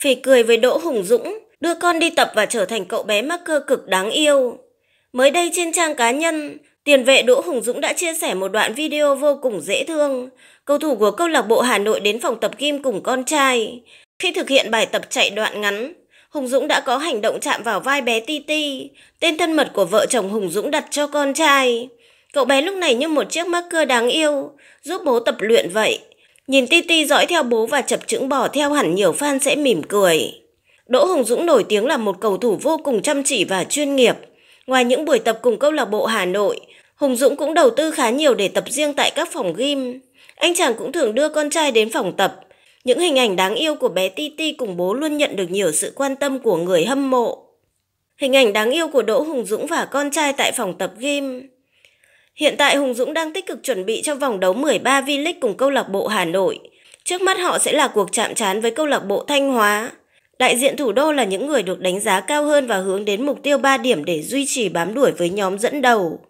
Phỉ cười với Đỗ Hùng Dũng, đưa con đi tập và trở thành cậu bé mắc cơ cực đáng yêu. Mới đây trên trang cá nhân, tiền vệ Đỗ Hùng Dũng đã chia sẻ một đoạn video vô cùng dễ thương. Cầu thủ của câu lạc bộ Hà Nội đến phòng tập gym cùng con trai. Khi thực hiện bài tập chạy đoạn ngắn, Hùng Dũng đã có hành động chạm vào vai bé Titi, tên thân mật của vợ chồng Hùng Dũng đặt cho con trai. Cậu bé lúc này như một chiếc mắc marker đáng yêu, giúp bố tập luyện vậy. Nhìn Titi dõi theo bố và chập chững bỏ theo hẳn nhiều fan sẽ mỉm cười. Đỗ Hồng Dũng nổi tiếng là một cầu thủ vô cùng chăm chỉ và chuyên nghiệp. Ngoài những buổi tập cùng câu lạc bộ Hà Nội, Hùng Dũng cũng đầu tư khá nhiều để tập riêng tại các phòng gym. Anh chàng cũng thường đưa con trai đến phòng tập. Những hình ảnh đáng yêu của bé Titi cùng bố luôn nhận được nhiều sự quan tâm của người hâm mộ. Hình ảnh đáng yêu của Đỗ Hùng Dũng và con trai tại phòng tập gym Hiện tại Hùng Dũng đang tích cực chuẩn bị cho vòng đấu 13 V-League cùng câu lạc bộ Hà Nội. Trước mắt họ sẽ là cuộc chạm trán với câu lạc bộ Thanh Hóa. Đại diện thủ đô là những người được đánh giá cao hơn và hướng đến mục tiêu 3 điểm để duy trì bám đuổi với nhóm dẫn đầu.